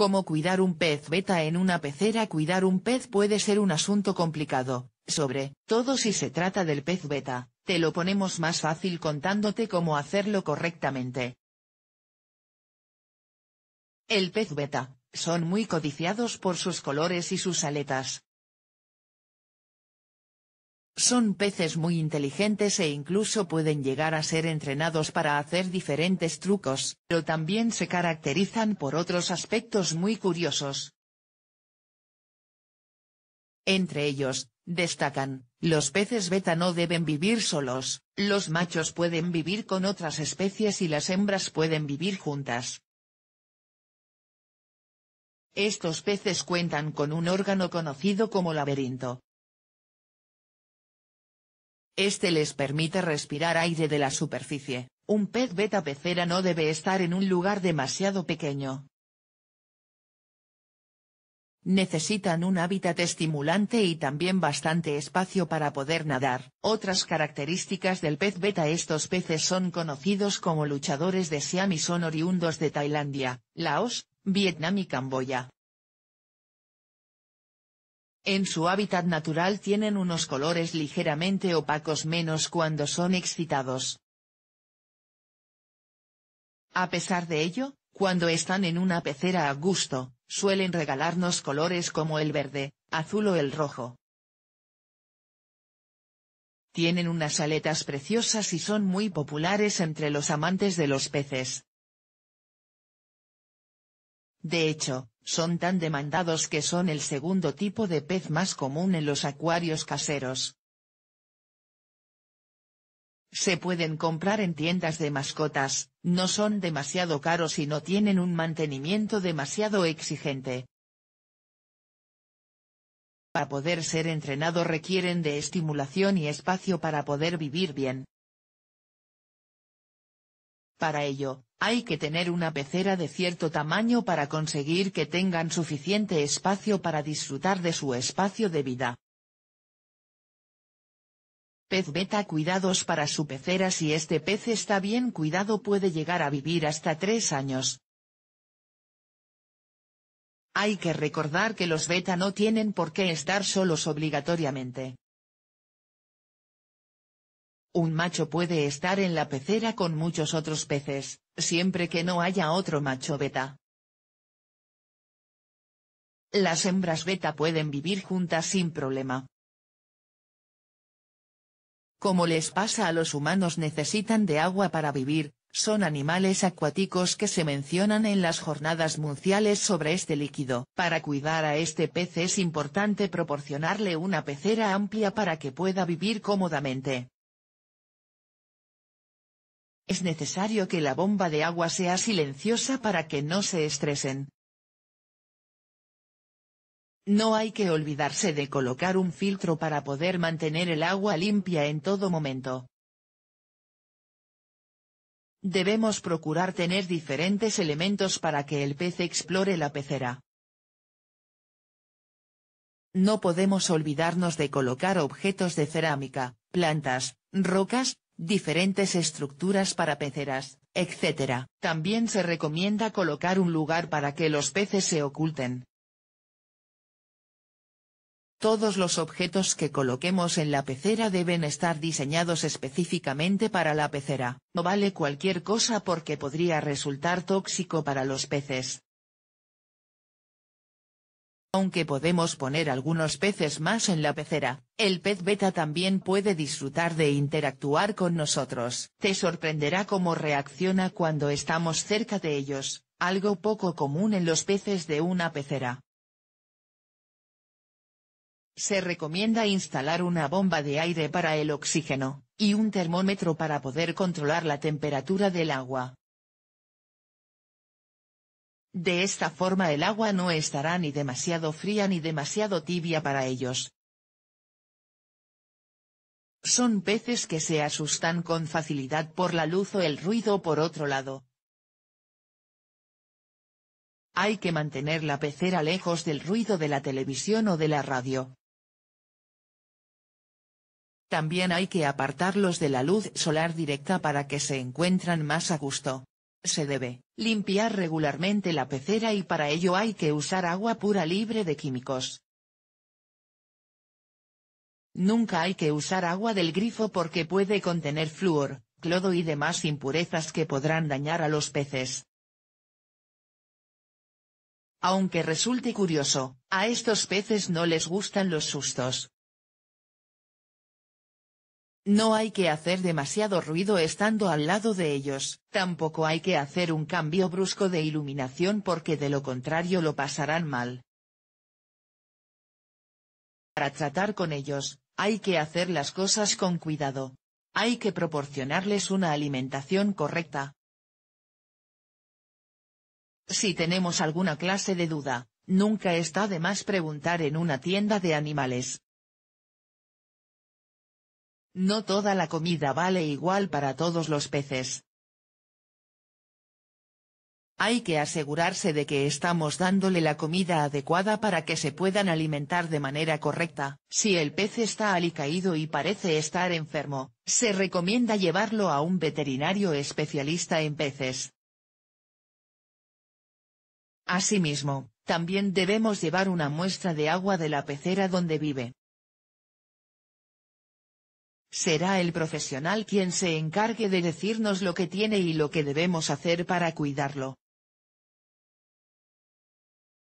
Cómo cuidar un pez beta en una pecera Cuidar un pez puede ser un asunto complicado, sobre todo si se trata del pez beta, te lo ponemos más fácil contándote cómo hacerlo correctamente. El pez beta, son muy codiciados por sus colores y sus aletas, son peces muy inteligentes e incluso pueden llegar a ser entrenados para hacer diferentes trucos, pero también se caracterizan por otros aspectos muy curiosos. Entre ellos, destacan, los peces beta no deben vivir solos, los machos pueden vivir con otras especies y las hembras pueden vivir juntas. Estos peces cuentan con un órgano conocido como laberinto, este les permite respirar aire de la superficie, un pez beta pecera no debe estar en un lugar demasiado pequeño. Necesitan un hábitat estimulante y también bastante espacio para poder nadar. Otras características del pez beta Estos peces son conocidos como luchadores de Siam y son oriundos de Tailandia, Laos, Vietnam y Camboya. En su hábitat natural tienen unos colores ligeramente opacos menos cuando son excitados. A pesar de ello, cuando están en una pecera a gusto, suelen regalarnos colores como el verde, azul o el rojo. Tienen unas aletas preciosas y son muy populares entre los amantes de los peces. De hecho, son tan demandados que son el segundo tipo de pez más común en los acuarios caseros. Se pueden comprar en tiendas de mascotas, no son demasiado caros y no tienen un mantenimiento demasiado exigente. Para poder ser entrenado requieren de estimulación y espacio para poder vivir bien. Para ello, hay que tener una pecera de cierto tamaño para conseguir que tengan suficiente espacio para disfrutar de su espacio de vida. Pez beta cuidados para su pecera Si este pez está bien cuidado puede llegar a vivir hasta tres años. Hay que recordar que los beta no tienen por qué estar solos obligatoriamente. Un macho puede estar en la pecera con muchos otros peces, siempre que no haya otro macho beta. Las hembras beta pueden vivir juntas sin problema. Como les pasa a los humanos necesitan de agua para vivir, son animales acuáticos que se mencionan en las jornadas munciales sobre este líquido. Para cuidar a este pez es importante proporcionarle una pecera amplia para que pueda vivir cómodamente. Es necesario que la bomba de agua sea silenciosa para que no se estresen. No hay que olvidarse de colocar un filtro para poder mantener el agua limpia en todo momento. Debemos procurar tener diferentes elementos para que el pez explore la pecera. No podemos olvidarnos de colocar objetos de cerámica, plantas, rocas, diferentes estructuras para peceras, etc. También se recomienda colocar un lugar para que los peces se oculten. Todos los objetos que coloquemos en la pecera deben estar diseñados específicamente para la pecera. No vale cualquier cosa porque podría resultar tóxico para los peces. Aunque podemos poner algunos peces más en la pecera, el pez beta también puede disfrutar de interactuar con nosotros. Te sorprenderá cómo reacciona cuando estamos cerca de ellos, algo poco común en los peces de una pecera. Se recomienda instalar una bomba de aire para el oxígeno, y un termómetro para poder controlar la temperatura del agua. De esta forma el agua no estará ni demasiado fría ni demasiado tibia para ellos. Son peces que se asustan con facilidad por la luz o el ruido por otro lado. Hay que mantener la pecera lejos del ruido de la televisión o de la radio. También hay que apartarlos de la luz solar directa para que se encuentran más a gusto. Se debe Limpiar regularmente la pecera y para ello hay que usar agua pura libre de químicos. Nunca hay que usar agua del grifo porque puede contener flúor, clodo y demás impurezas que podrán dañar a los peces. Aunque resulte curioso, a estos peces no les gustan los sustos. No hay que hacer demasiado ruido estando al lado de ellos, tampoco hay que hacer un cambio brusco de iluminación porque de lo contrario lo pasarán mal. Para tratar con ellos, hay que hacer las cosas con cuidado. Hay que proporcionarles una alimentación correcta. Si tenemos alguna clase de duda, nunca está de más preguntar en una tienda de animales, no toda la comida vale igual para todos los peces. Hay que asegurarse de que estamos dándole la comida adecuada para que se puedan alimentar de manera correcta. Si el pez está alicaído y parece estar enfermo, se recomienda llevarlo a un veterinario especialista en peces. Asimismo, también debemos llevar una muestra de agua de la pecera donde vive será el profesional quien se encargue de decirnos lo que tiene y lo que debemos hacer para cuidarlo.